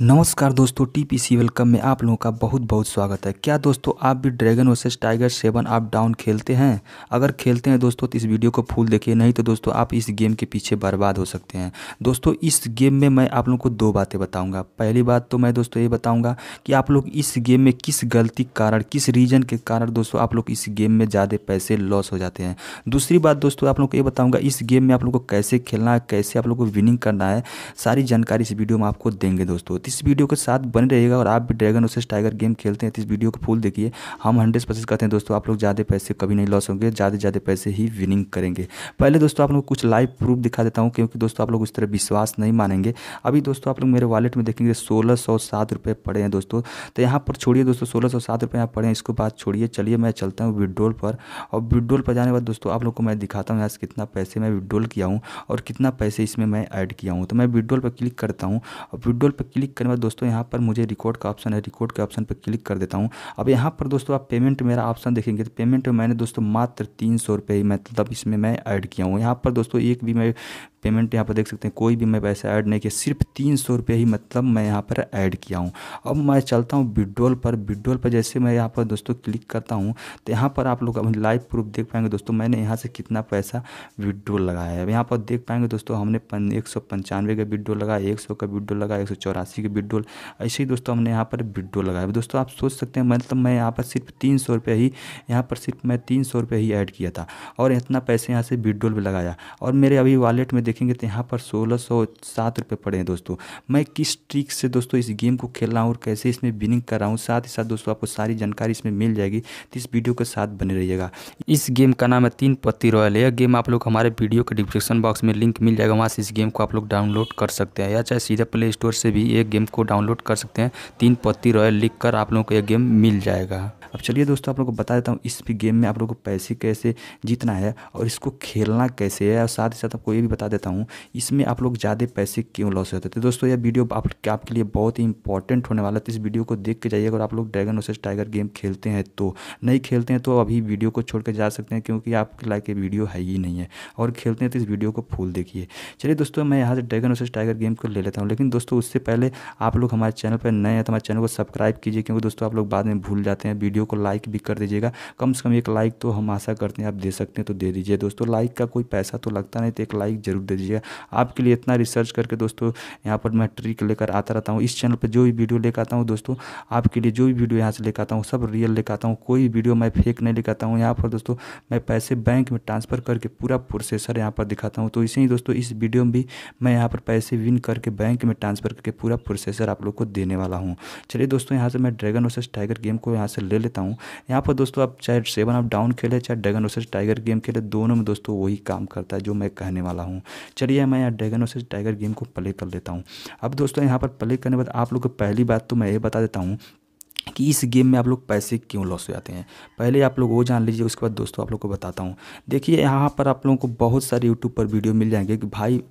नमस्कार दोस्तों T P C welcome में आप लोगों का बहुत बहुत स्वागत है क्या दोस्तों आप भी dragon versus tiger seven up down खेलते हैं अगर खेलते हैं दोस्तों तो इस वीडियो को फुल देखिए नहीं तो दोस्तों आप इस गेम के पीछे बर्बाद हो सकते हैं दोस्तों इस गेम में मैं आप लोगों को दो बातें बताऊँगा पहली बात तो मैं दोस्तों ये बताऊँगा कि आप लोग इस गेम में किस गलती कारण किस रीज़न के कारण दोस्तों आप लोग इस गेम में ज़्यादा पैसे लॉस हो जाते हैं दूसरी बात दोस्तों आप लोग को ये बताऊँगा इस गेम में आप लोग को कैसे खेलना है कैसे आप लोग को विनिंग करना है सारी जानकारी इस वीडियो में आपको देंगे दोस्तों इस वीडियो के साथ बने रहेगा और आप भी ड्रैगन वर्सेस टाइगर गेम खेलते हैं तो इस वीडियो को फुल देखिए हम हंड्रेड परसेंट कहते हैं दोस्तों आप लोग ज़्यादा पैसे कभी नहीं लॉस होंगे ज़्यादा ज़्यादा पैसे ही विनिंग करेंगे पहले दोस्तों आप लोग कुछ लाइव प्रूफ दिखा देता हूँ क्योंकि दोस्तों आप लोग उस तरह विश्वास नहीं मानेंगे अभी दोस्तों आप लोग मेरे वॉलेट में देखेंगे सोलह सौ सात रुपये पड़े हैं दोस्तों तो यहाँ पर छोड़िए दोस्तों सोलह सौ सात रुपये यहाँ पड़े हैं इसको बात छोड़िए चलिए मैं चलता हूँ विड्रोल पर और विड्रोल पर जाने के बाद दोस्तों आप लोग को मैं दिखाता हूँ यहाँ से कितना पैसे मैं विड्रोल किया हूँ और कितना पैसे इसमें मैं ऐड किया हूँ तो मैं विड्रोल पर क्लिक करता हूँ और विड्रोल पर क्लिक करने बाद दोस्तों यहाँ पर मुझे रिकॉर्ड का ऑप्शन है रिकॉर्ड के ऑप्शन पर क्लिक कर देता हूँ अब यहाँ पर दोस्तों आप पेमेंट मेरा ऑप्शन देखेंगे तो पेमेंट मैंने दोस्तों मात्र तीन सौ रुपये ही मतलब इसमें मैं ऐड किया हूँ यहाँ पर दोस्तों एक भी मैं पेमेंट यहाँ पर देख सकते हैं कोई भी मैं पैसा ऐड नहीं किया सिर्फ तीन सौ रुपये ही मतलब मैं यहाँ पर ऐड किया हूँ अब मैं चलता हूँ विड्रोल पर विड्रोल पर जैसे मैं यहाँ पर दोस्तों क्लिक करता हूँ तो यहाँ पर आप लोग लाइव प्रूफ देख पाएंगे दोस्तों मैंने यहाँ से कितना पैसा विड्रोल लगाया है यहाँ पर देख पाएंगे दोस्तों हमने एक सौ पंचानवे का विड्रोल लगाया एक सौ का विड्रोल लगा एक सौ चौरासी का विड्रोल ऐसे ही दोस्तों हमने यहाँ पर विड्रोल लगाया दोस्तों आप सोच सकते हैं मतलब मैं यहाँ पर सिर्फ तीन सौ रुपये ही यहाँ पर सिर्फ मैं तीन सौ रुपये ही ऐड किया था और इतना पैसे यहाँ से विड्रोल भी लगाया और मेरे अभी वॉलेट में देखेंगे तो यहाँ पर सोलह सौ सात रुपये पड़े हैं दोस्तों मैं किस ट्रिक से दोस्तों इस गेम को खेल रहा हूँ और कैसे इसमें विनिंग कर रहा हूँ साथ ही साथ दोस्तों आपको सारी जानकारी इसमें मिल जाएगी तो इस वीडियो के साथ बने रहिएगा इस गेम का नाम है तीन पत्ती रॉयल यह गेम आप लोग हमारे वीडियो के डिस्क्रिप्शन बॉक्स में लिंक मिल जाएगा वहाँ से इस गेम को आप लोग डाउनलोड कर सकते हैं या चाहे सीधे प्ले स्टोर से भी ये गेम को डाउनलोड कर सकते हैं तीन पत्ती रॉयल लिख आप लोगों को यह गेम मिल जाएगा अब चलिए दोस्तों आप लोग को बता देता हूँ इस भी गेम में आप लोग को पैसे कैसे जीतना है और इसको खेलना कैसे है और साथ ही साथ आपको ये भी बता देता हूँ इसमें आप लोग ज़्यादा पैसे क्यों लॉस होते थे तो दोस्तों यह वीडियो आप, आपके लिए बहुत ही इंपॉर्टेंट होने वाला था तो इस वीडियो को देख के जाइए अगर आप लोग ड्रैगन वर्सेज टाइगर गेम खेलते हैं तो नहीं खेलते हैं तो अभी वीडियो को छोड़ कर जा सकते हैं क्योंकि आपके लायक वीडियो है ही नहीं है और खेलते हैं तो इस वीडियो को फुल देखिए चलिए दोस्तों मैं यहाँ से ड्रैगन वर्सेज टाइगर गेम को ले लेता हूँ लेकिन दोस्तों उससे पहले आप लोग हमारे चैनल पर नए हैं तो हमारे चैनल को सब्सक्राइब कीजिए क्योंकि दोस्तों आप लोग बाद में भूल जाते हैं वीडियो वीडियो को लाइक भी कर दीजिएगा कम से कम एक लाइक तो हम आशा करते हैं आप दे सकते हैं तो दे दीजिए दोस्तों लाइक का कोई पैसा तो लगता नहीं तो एक लाइक ज़रूर दे दीजिएगा आपके लिए इतना रिसर्च करके दोस्तों यहाँ पर मैं ट्रिक लेकर आता रहता हूँ इस चैनल पर जो भी वीडियो लेकर आता हूँ दोस्तों आपके लिए जो भी वीडियो यहाँ से लेकर आता हूँ सब रियल लेकर आता हूँ कोई वीडियो मैं फेक नहीं लेकर आता हूँ यहाँ पर दोस्तों मैं पैसे बैंक में ट्रांसफ़र करके पूरा प्रोसेसर यहाँ पर दिखाता हूँ तो इसे ही दोस्तों इस वीडियो में भी मैं यहाँ पर पैसे विन करके बैंक में ट्रांसफ़र करके पूरा प्रोसेसर आप लोग को देने वाला हूँ चलिए दोस्तों यहाँ से मैं ड्रैगन वर्सेस टाइगर गेम को यहाँ से ले लेता हूँ यहाँ पर दोस्तों आप चाहे सेवन आप डाउन खेले चाहे ड्रैगन ओसेज टाइगर गेम खेले दोनों में दोस्तों वही काम करता है जो मैं कहने वाला हूँ चलिए मैं यहाँ ड्रैगन ओसेज टाइगर गेम को प्ले कर लेता हूँ अब दोस्तों यहाँ पर प्ले करने के बाद आप लोग को पहली बात तो मैं ये बता देता हूँ कि इस गेम में आप लोग पैसे क्यों लॉस हो जाते हैं पहले आप लोग वो जान लीजिए उसके बाद दोस्तों आप लोग को बताता हूँ देखिए यहाँ पर आप लोगों को बहुत सारे यूट्यूब पर वीडियो मिल जाएंगे कि भाई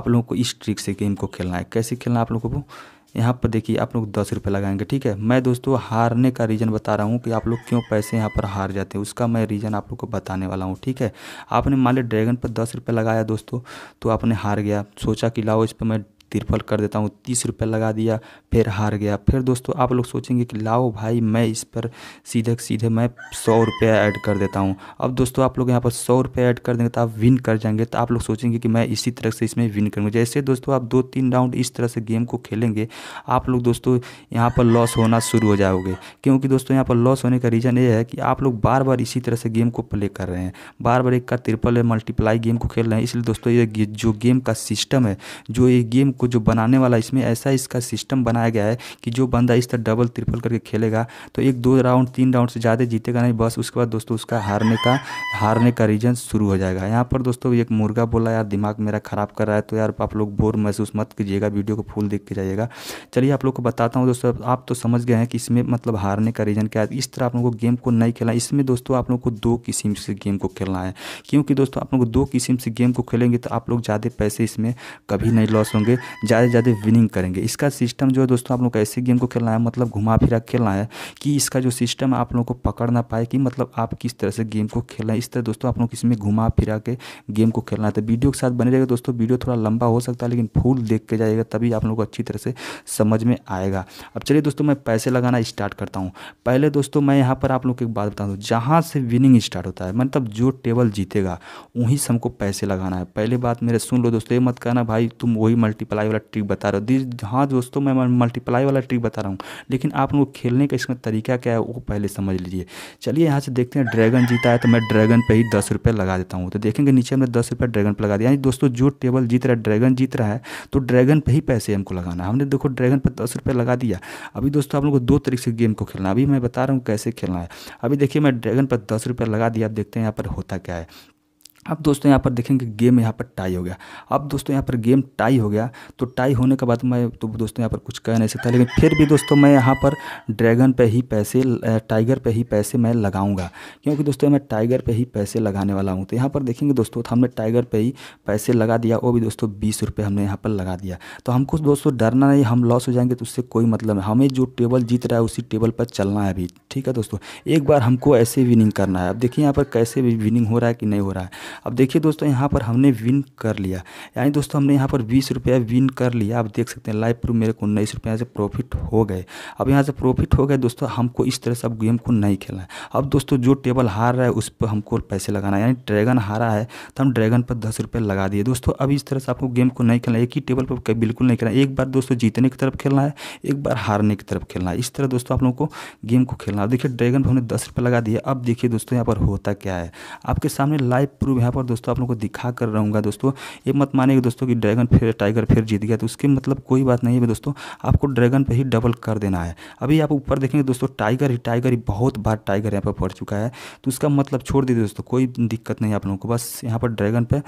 आप लोगों को इस ट्रिक से गेम को खेलना है कैसे खेलना है आप लोगों को यहाँ पर देखिए आप लोग दस रुपये लगाएंगे ठीक है मैं दोस्तों हारने का रीज़न बता रहा हूँ कि आप लोग क्यों पैसे यहाँ पर हार जाते हैं उसका मैं रीज़न आप लोग को बताने वाला हूँ ठीक है आपने मान लिया ड्रैगन पर दस रुपये लगाया दोस्तों तो आपने हार गया सोचा कि लाओ इस पर मैं तिरपल कर देता हूँ तीस रुपये लगा दिया फिर हार गया फिर दोस्तों आप लोग सोचेंगे कि लाओ भाई मैं इस पर सीधे सीधे मैं सौ रुपये ऐड कर देता हूँ अब दोस्तों आप लोग यहाँ पर सौ रुपये ऐड कर देंगे तो आप विन कर जाएंगे तो आप लोग सोचेंगे कि मैं इसी तरह से इसमें विन करूँगा जैसे दोस्तों आप दो तीन राउंड इस तरह से गेम को खेलेंगे आप लोग दोस्तों यहाँ पर लॉस होना शुरू हो जाओगे क्योंकि दोस्तों यहाँ पर लॉस होने का रीज़न ये है कि आप लोग बार बार इसी तरह से गेम को प्ले कर रहे हैं बार बार एक का ट्रिपल मल्टीप्लाई गेम को खेल रहे हैं इसलिए दोस्तों ये जो गेम का सिस्टम है जो ये गेम को को जो बनाने वाला इसमें ऐसा इसका सिस्टम बनाया गया है कि जो बंदा इस तरह डबल ट्रिपल करके खेलेगा तो एक दो राउंड तीन राउंड से ज़्यादा जीतेगा नहीं बस उसके बाद दोस्तों उसका हारने का हारने का रीजन शुरू हो जाएगा यहाँ पर दोस्तों एक मुर्गा बोला यार दिमाग मेरा ख़राब कर रहा है तो यार आप लोग बोर महसूस मत कीजिएगा वीडियो को फुल देख के जाइएगा चलिए आप लोग को बताता हूँ दोस्तों आप तो समझ गए हैं कि इसमें मतलब हारने का रीज़न क्या है इस तरह आप लोग को गेम को नहीं खेलना इसमें दोस्तों आप लोग को दो किस्म से गेम को खेलना है क्योंकि दोस्तों आप लोग दो किस्म से गेम को खेलेंगे तो आप लोग ज़्यादा पैसे इसमें कभी नहीं लॉस होंगे ज़्यादा से ज़्यादा विनिंग करेंगे इसका सिस्टम जो है दोस्तों आप लोग ऐसे गेम को खेलना है मतलब घुमा फिरा खेलना है कि इसका जो सिस्टम आप लोगों को पकड़ ना पाए कि मतलब आप किस तरह से गेम को खेलना है इस तरह दोस्तों आप लोग इसमें घुमा फिरा के गेम को खेलना है तो वीडियो के साथ बने रहेगा दोस्तों वीडियो थोड़ा लंबा हो सकता है लेकिन फूल देख के जाएगा तभी आप लोग को अच्छी तरह से समझ में आएगा अब चलिए दोस्तों मैं पैसे लगाना स्टार्ट करता हूँ पहले दोस्तों मैं यहाँ पर आप लोग एक बात बता दूँ जहाँ से विनिंग स्टार्ट होता है मतलब जो टेबल जीतेगा वहीं से हमको पैसे लगाना है पहले बात मेरे सुन लो दोस्तों ये मत कहना भाई तुम वही मल्टीपल मल्टीप्लाई वाला ट्रिक बता रहा हूँ हाँ दोस्तों मैं मल्टीप्लाई वाला ट्रिक बता रहा हूँ लेकिन आप लोग खेलने का इसमें तरीका क्या है वो पहले समझ लीजिए चलिए यहाँ से देखते हैं ड्रैगन जीता है तो मैं ड्रैगन पर ही दस रुपये लगा देता हूँ तो देखेंगे नीचे हमने दस रुपये ड्रैगन पर लगा दिया यानी दोस्तों जो टेबल जीत रहा है ड्रैगन जीत रहा है तो ड्रैगन पर ही पैसे हमको लगाना हमने देखो ड्रैगन पर दस रुपये लगा दिया अभी दोस्तों आप लोग को दो तरीके से गेम को खेलना अभी मैं बता रहा हूँ कैसे खेलना है अभी देखिए मैं ड्रैगन पर दस रुपये लगा दिया अब देखते हैं यहाँ पर होता क्या है अब दोस्तों यहाँ पर देखेंगे गेम यहाँ पर टाई हो गया अब दोस्तों यहाँ पर गेम टाई हो गया तो टाई होने के बाद मैं तो दोस्तों यहाँ पर कुछ कह नहीं सकता लेकिन फिर भी दोस्तों मैं यहाँ पर ड्रैगन पे ही पैसे टाइगर पे ही पैसे मैं लगाऊंगा क्योंकि दोस्तों मैं टाइगर पे ही पैसे लगाने वाला हूँ तो यहाँ पर देखेंगे दोस्तों तो हमने टाइगर पर ही पैसे लगा दिया वो भी दोस्तों बीस रुपये हमने यहाँ पर लगा दिया तो हमको दोस्तों डरना नहीं हम लॉस हो जाएंगे तो उससे कोई मतलब नहीं हमें जो टेबल जीत रहा है उसी टेबल पर चलना है अभी ठीक है दोस्तों एक बार हमको ऐसे विनिंग करना है अब देखिए यहाँ पर कैसे विनिंग हो रहा है कि नहीं हो रहा है अब देखिए दोस्तों यहाँ पर हमने विन कर लिया यानी दोस्तों हमने यहाँ पर बीस रुपया विन कर लिया आप देख सकते हैं लाइव प्रूफ मेरे को उन्नीस रुपया से प्रॉफिट हो गए अब यहाँ से प्रॉफिट हो गए दोस्तों हमको इस तरह से अब गेम को नहीं खेलना है अब दोस्तों जो टेबल हार रहा है उस पर हमको पैसे लगाना है यानी ड्रैगन हारा है तो हम ड्रैगन पर दस रुपये लगा दिए दोस्तों अब इस तरह से आपको गेम को नहीं खेलना है एक ही टेबल पर बिल्कुल नहीं खेलना एक बार दोस्तों जीतने की तरफ खेलना है एक बार हारने की तरफ खेलना है इस तरह दोस्तों आप लोगों को गेम को खेलना है देखिए ड्रैगन पर हमने दस रुपये लगा दिया अब देखिए दोस्तों यहाँ पर होता क्या है आपके सामने लाइव प्रूफ यहाँ पर दोस्तों आप लोग को दिखा कर रहूँगा दोस्तों ये मत मानिए दोस्तों कि ड्रैगन फिर टाइगर फिर जीत गया तो उसके मतलब कोई बात नहीं है दोस्तों आपको ड्रैगन पर ही डबल कर देना है अभी आप ऊपर देखेंगे दोस्तों टाइगर ही टाइगर ही बहुत बार टाइगर यहाँ पर पड़ चुका है तो उसका मतलब छोड़ दीजिए दोस्तों कोई दिक्कत नहीं आप लोगों को बस यहाँ पर ड्रैगन पर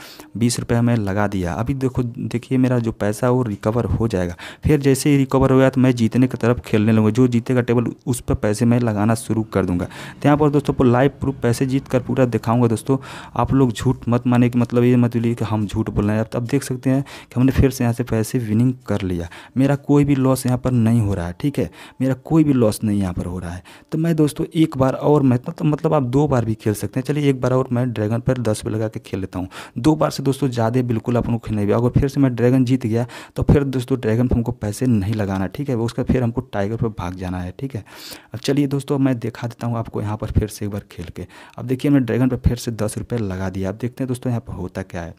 बीस रुपये हमें लगा दिया अभी देखो देखिए मेरा जो पैसा वो रिकवर हो जाएगा फिर जैसे ही रिकवर हो गया तो मैं जीतने की तरफ खेलने लूँगा जो जीतेगा टेबल उस पर पैसे मैं लगाना शुरू कर दूंगा तो यहाँ पर दोस्तों लाइव प्रूफ पैसे जीत कर पूरा दिखाऊँगा दोस्तों आप लोग झूठ मत माने कि मतलब ये मत बोलिए कि हम झूठ बोल रहे हैं तो अब देख सकते हैं कि हमने फिर से यहाँ से पैसे विनिंग कर लिया मेरा कोई भी लॉस यहाँ पर नहीं हो रहा है ठीक है मेरा कोई भी लॉस नहीं यहाँ पर हो रहा है तो मैं दोस्तों एक बार और मैं तो, तो मतलब आप दो बार भी खेल सकते हैं चलिए एक बार और मैं ड्रैगन पर दस रुपये लगा के खेल लेता हूँ दो बार से दोस्तों ज़्यादा बिल्कुल आपको खेलने भी अगर फिर से मैं ड्रैगन जीत गया तो फिर दोस्तों ड्रैगन पर हमको पैसे नहीं लगाना ठीक है उसका फिर हमको टाइगर पर भाग जाना है ठीक है अब चलिए दोस्तों मैं दिखा देता हूँ आपको यहाँ पर फिर से एक बार खेल के अब देखिए हमने ड्रैगन पर फिर से दस रुपये लगा दिया देखते हैं दोस्तों यहाँ पर होता क्या है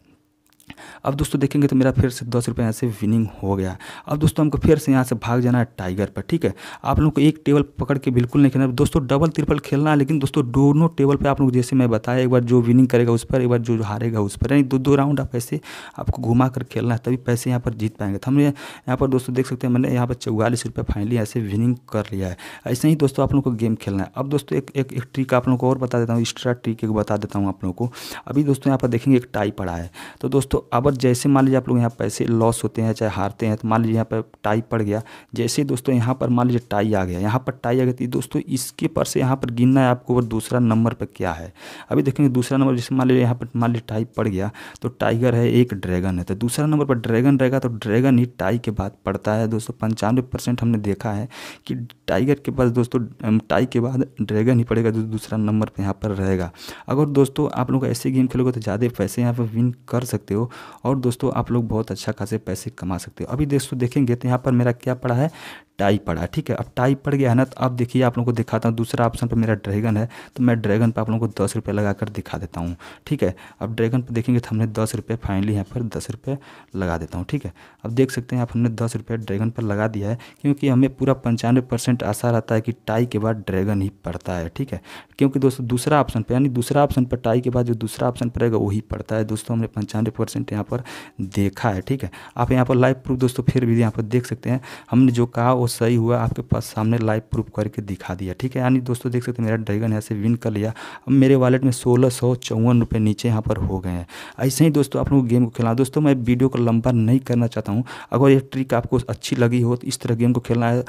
अब दोस्तों देखेंगे तो मेरा फिर से दस रुपये यहाँ से विनिंग हो गया अब दोस्तों हमको फिर से यहाँ से भाग जाना है टाइगर पर ठीक है आप लोग को एक टेबल पकड़ के बिल्कुल नहीं खेलना दोस्तों डबल त्रिपल खेलना है लेकिन दोस्तों दोनों टेबल पर आप लोग जैसे मैं बताया एक बार जो विनिंग करेगा उस पर एक बार जो हारेगा उस पर यानी दो दो राउंड आप ऐसे आपको घुमा कर खेलना है तभी पैसे यहाँ पर जीत पाएंगे तो हम यहाँ पर दोस्तों देख सकते हैं मैंने यहाँ पर चौवालीस रुपये फाइनली ऐसे विनिंग कर लिया है ऐसे ही दोस्तों आप लोग को गेम खेलना है अब दोस्तों एक एक ट्रिक आप लोग को और बता देता हूँ एक्स्ट्रा ट्रिक एक बता देता हूँ आप लोग को अभी दोस्तों यहाँ पर देखेंगे एक टाई पड़ा है तो दोस्तों तो अब जैसे मान लीजिए आप लोग यहाँ पैसे लॉस होते हैं चाहे हारते हैं तो मान लीजिए यहाँ पर टाई पड़ गया जैसे दोस्तों यहाँ पर मान लीजिए टाई आ गया यहाँ पर टाई आ गई तो दोस्तों इसके पर से यहाँ पर गिनना है आपको और दूसरा नंबर पर क्या है अभी देखेंगे दूसरा नंबर जैसे मान लीजिए यहाँ पर मान लीजिए टाई पड़ गया तो टाइगर है एक ड्रैगन है तो दूसरा नंबर पर ड्रैगन रहेगा तो ड्रैगन ही टाई के बाद पड़ता है दोस्तों पंचानवे परसेंट हमने देखा है कि टाइगर के पास दोस्तों टाई के बाद ड्रैगन ही पड़ेगा जो दूसरा नंबर पर यहाँ पर रहेगा अगर दोस्तों आप लोग ऐसे गेम खेलोगे तो ज़्यादा पैसे यहाँ पर विन कर सकते हो और दोस्तों आप लोग बहुत अच्छा खासे पैसे कमा सकते हो अभी दोस्तों देखेंगे तो यहाँ पर मेरा क्या पड़ा है टाई पड़ा ठीक है अब टाई पड़ गया है ना तो अब देखिए आप लोगों को दिखाता हूँ दूसरा ऑप्शन पर मेरा ड्रैगन है तो मैं ड्रैगन पर आप लोगों को दस रुपये लगा कर दिखा देता हूँ ठीक है अब ड्रैगन पर देखेंगे तो हमने दस रुपये फाइनली यहाँ पर दस रुपये लगा देता हूँ ठीक है अब देख सकते हैं आप हमने दस रुपये ड्रैगन पर लगा दिया है क्योंकि हमें पूरा पंचानवे परसेंट आशा रहता है कि टाई के बाद ड्रैगन ही पड़ता है ठीक है क्योंकि दोस्तों दूसरा ऑप्शन पर यानी दूसरा ऑप्शन पर टाई के बाद जो दूसरा ऑप्शन पर रहेगा वही पड़ता है दोस्तों हमने पंचानवे परसेंट यहाँ पर देखा है ठीक है आप यहाँ पर लाइव प्रूफ दोस्तों फिर भी यहाँ पर देख सकते हैं हमने जो कहा वो सही हुआ आपके पास सामने लाइव प्रूफ करके दिखा दिया ठीक है यानी दोस्तों देख सकते मेरा ड्रैगन यहाँ से विन कर लिया अब मेरे वॉलेट में सोलह सौ चौवन रुपये नीचे यहाँ पर हो गए हैं ऐसे ही दोस्तों आप लोग गेम को खेलना दोस्तों मैं वीडियो को लंबा नहीं करना चाहता हूँ अगर ये ट्रिक आपको अच्छी लगी हो तो इस तरह गेम को खेलना है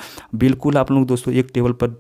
बिल्कुल आप लोग दोस्तों एक टेबल पर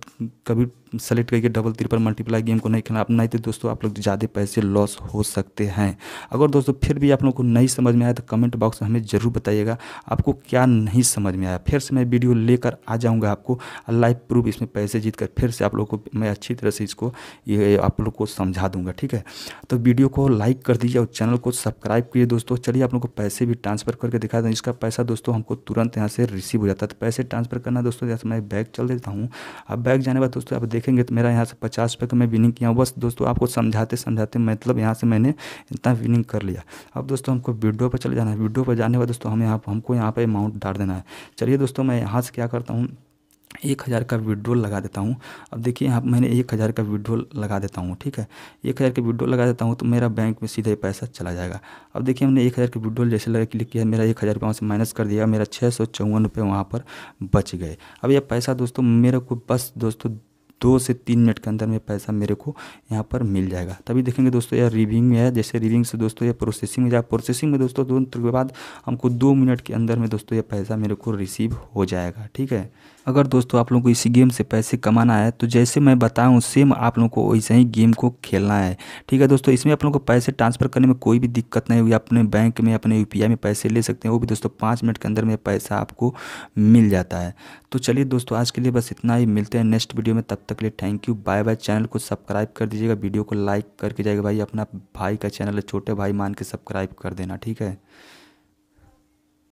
कभी सेलेक्ट करके डबल पर मल्टीप्लाई गेम को नहीं खेलना आप नहीं तो दोस्तों आप लोग ज़्यादा पैसे लॉस हो सकते हैं अगर दोस्तों फिर भी आप लोग को नहीं समझ में आया तो कमेंट बॉक्स में हमें ज़रूर बताइएगा आपको क्या नहीं समझ में आया फिर से मैं वीडियो लेकर आ जाऊँगा आपको लाइव प्रूफ इसमें पैसे जीत कर फिर से आप लोग को मैं अच्छी तरह से इसको ये आप लोग को समझा दूँगा ठीक है तो वीडियो को लाइक कर दीजिए और चैनल को सब्सक्राइब कीजिए दोस्तों चलिए आप लोग को पैसे भी ट्रांसफ़र करके दिखा दें इसका पैसा दोस्तों हमको तुरंत यहाँ से रिसीव हो जाता है तो पैसे ट्रांसफ़र करना दोस्तों जैसे मैं बैग चल देता हूँ अब बैग जाने बाद दोस्तों आप देख देखेंगे तो मेरा यहाँ से पचास रुपये का मैं विनिंग किया हूँ बस दोस्तों आपको समझाते समझाते मतलब यहाँ से मैंने इतना विनिंग कर लिया अब दोस्तों हमको वीडियो पर चले जाना है वीडियो पर जाने के बाद दोस्तों हमें यहाँ हमको यहाँ पर अमाउंट डाल देना है चलिए दोस्तों मैं यहाँ से क्या करता हूँ एक हज़ार का विड्रोल लगा देता हूँ अब देखिए यहाँ मैंने एक हज़ार का विड्रो लगा देता हूँ ठीक है एक हज़ार का विड्रो लगा देता हूँ तो मेरा बैंक में सीधे पैसा चला जाएगा अब देखिए हमने एक हज़ार का विड्रो जैसे लगा क्लिक किया मेरा एक हज़ार रुपये वहाँ से माइनस कर दिया मेरा छः सौ चौवन रुपये वहाँ पर बच गए अब यह पैसा दोस्तों मेरे को बस दोस्तों दो से तीन मिनट के अंदर में पैसा मेरे को यहाँ पर मिल जाएगा तभी देखेंगे दोस्तों यह रिविंग में है जैसे रिविंग से दोस्तों यह प्रोसेसिंग में जाए प्रोसेसिंग में दोस्तों तुरंत के बाद हमको दो मिनट के अंदर में दोस्तों यह पैसा मेरे को रिसीव हो जाएगा ठीक है अगर दोस्तों आप लोगों को इसी गेम से पैसे कमाना है तो जैसे मैं बताऊँ सेम आप लोगों को वैसे ही गेम को खेलना है ठीक है दोस्तों इसमें आप लोगों को पैसे ट्रांसफ़र करने में कोई भी दिक्कत नहीं होगी अपने बैंक में अपने यू में पैसे ले सकते हैं वो भी दोस्तों पाँच मिनट के अंदर में पैसा आपको मिल जाता है तो चलिए दोस्तों आज के लिए बस इतना ही मिलते हैं नेक्स्ट वीडियो में तब तक लिए thank you bye bye channel को सब्सक्राइब कर दीजिएगा वीडियो को लाइक करके जाएगा भाई अपना भाई का चैनल है छोटे भाई मान के सब्सक्राइब कर देना ठीक है